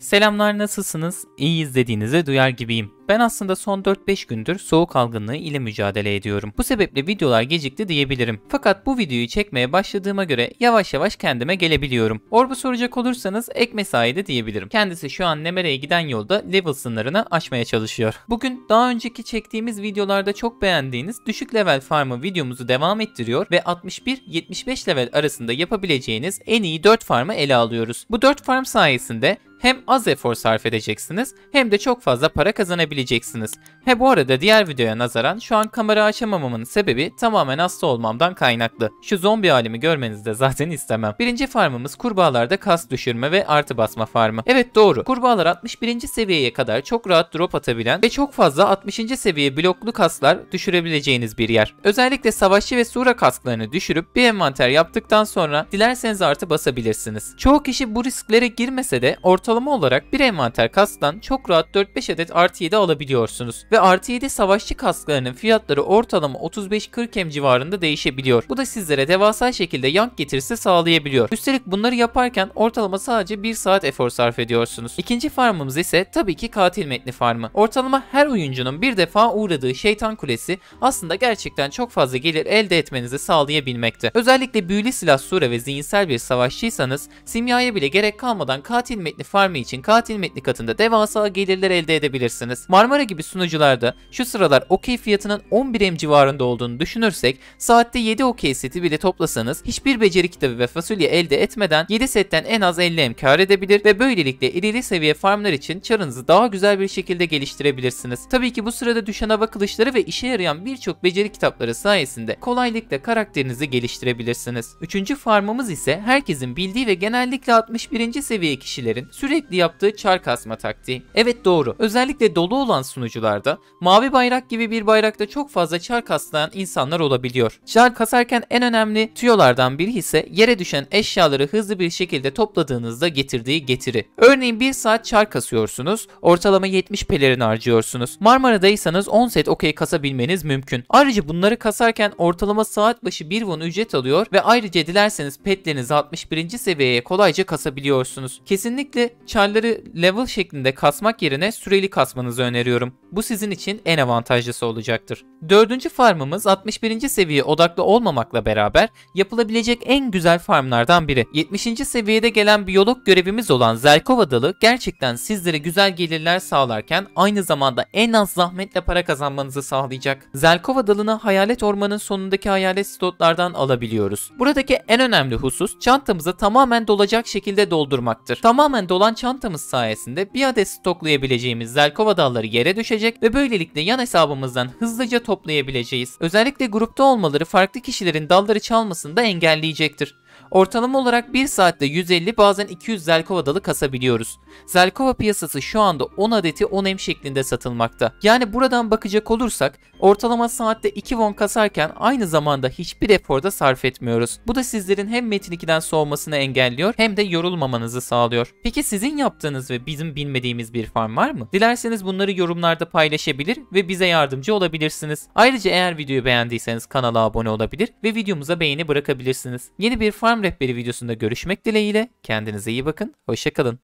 Selamlar nasılsınız? İyi izlediğinizi duyar gibiyim. Ben aslında son 4-5 gündür soğuk algınlığı ile mücadele ediyorum. Bu sebeple videolar gecikti diyebilirim. Fakat bu videoyu çekmeye başladığıma göre yavaş yavaş kendime gelebiliyorum. Orb'u soracak olursanız ek mesai de diyebilirim. Kendisi şu an Nemere'ye giden yolda level sınırını aşmaya çalışıyor. Bugün daha önceki çektiğimiz videolarda çok beğendiğiniz düşük level farmı videomuzu devam ettiriyor ve 61-75 level arasında yapabileceğiniz en iyi 4 farmı ele alıyoruz. Bu 4 farm sayesinde hem az efor sarf edeceksiniz hem de çok fazla para kazanabilirsiniz görebileceksiniz. He bu arada diğer videoya nazaran şu an kamera açamamamın sebebi tamamen hasta olmamdan kaynaklı. Şu zombi halimi görmenizi de zaten istemem. Birinci farmımız kurbağalarda kas düşürme ve artı basma farmı. Evet doğru. Kurbağalar 61. seviyeye kadar çok rahat drop atabilen ve çok fazla 60. seviye bloklu kaslar düşürebileceğiniz bir yer. Özellikle savaşçı ve sura kasklarını düşürüp bir envanter yaptıktan sonra dilerseniz artı basabilirsiniz. Çoğu kişi bu risklere girmese de ortalama olarak bir envanter kastan çok rahat 4-5 adet artı 7 alabilirsiniz alabiliyorsunuz. Ve artı 7 savaşçı kasklarının fiyatları ortalama 35-40 M civarında değişebiliyor. Bu da sizlere devasa şekilde yank getirisi sağlayabiliyor. Üstelik bunları yaparken ortalama sadece 1 saat efor sarf ediyorsunuz. İkinci farmımız ise tabii ki katil metni farmı. Ortalama her oyuncunun bir defa uğradığı şeytan kulesi aslında gerçekten çok fazla gelir elde etmenizi sağlayabilmekte. Özellikle büyülü silah sure ve zihinsel bir savaşçıysanız simyaya bile gerek kalmadan katil metni farmı için katil metni katında devasa gelirler elde edebilirsiniz. Marmara gibi sunucularda şu sıralar okey fiyatının 11M civarında olduğunu düşünürsek saatte 7 okey seti bile toplasanız hiçbir beceri kitabı ve fasulye elde etmeden 7 setten en az 50M kar edebilir ve böylelikle ileri seviye farmlar için çarınızı daha güzel bir şekilde geliştirebilirsiniz. Tabii ki bu sırada düşen hava kılıçları ve işe yarayan birçok beceri kitapları sayesinde kolaylıkla karakterinizi geliştirebilirsiniz. Üçüncü farmımız ise herkesin bildiği ve genellikle 61. seviye kişilerin sürekli yaptığı çar kasma taktiği. Evet doğru. Özellikle dolu olan sunucularda mavi bayrak gibi bir bayrakta çok fazla çark aslayan insanlar olabiliyor. Çark kasarken en önemli tüyolardan biri ise yere düşen eşyaları hızlı bir şekilde topladığınızda getirdiği getiri. Örneğin 1 saat çark asıyorsunuz, ortalama 70 pelerin harcıyorsunuz. Marmara'daysanız 10 set okey kasabilmeniz mümkün. Ayrıca bunları kasarken ortalama saat başı 1 won ücret alıyor ve ayrıca dilerseniz petlerinizi 61. seviyeye kolayca kasabiliyorsunuz. Kesinlikle çarları level şeklinde kasmak yerine süreli kasmanızı öneriyorum öneriyorum. Bu sizin için en avantajlısı olacaktır. Dördüncü farmımız 61. seviye odaklı olmamakla beraber yapılabilecek en güzel farmlardan biri. 70. seviyede gelen biyolog görevimiz olan Zelkova dalı gerçekten sizlere güzel gelirler sağlarken aynı zamanda en az zahmetle para kazanmanızı sağlayacak. Zelkova dalını hayalet ormanın sonundaki hayalet slotlardan alabiliyoruz. Buradaki en önemli husus çantamızı tamamen dolacak şekilde doldurmaktır. Tamamen dolan çantamız sayesinde bir adet stoklayabileceğimiz Zelkova dalları yere düşecek gösterecek ve böylelikle yan hesabımızdan hızlıca toplayabileceğiz. Özellikle grupta olmaları farklı kişilerin dalları çalmasını da engelleyecektir. Ortalama olarak 1 saatte 150 bazen 200 Zelkova dalı kasabiliyoruz. Zelkova piyasası şu anda 10 adeti 10 M şeklinde satılmakta. Yani buradan bakacak olursak ortalama saatte 2 won kasarken aynı zamanda hiçbir eforda sarf etmiyoruz. Bu da sizlerin hem Metin 2'den soğumasını engelliyor hem de yorulmamanızı sağlıyor. Peki sizin yaptığınız ve bizim bilmediğimiz bir farm var mı? Dilerseniz bunları yorumlarda paylaşabilir ve bize yardımcı olabilirsiniz. Ayrıca eğer videoyu beğendiyseniz kanala abone olabilir ve videomuza beğeni bırakabilirsiniz. Yeni bir farm Farm Rehberi videosunda görüşmek dileğiyle. Kendinize iyi bakın. Hoşçakalın.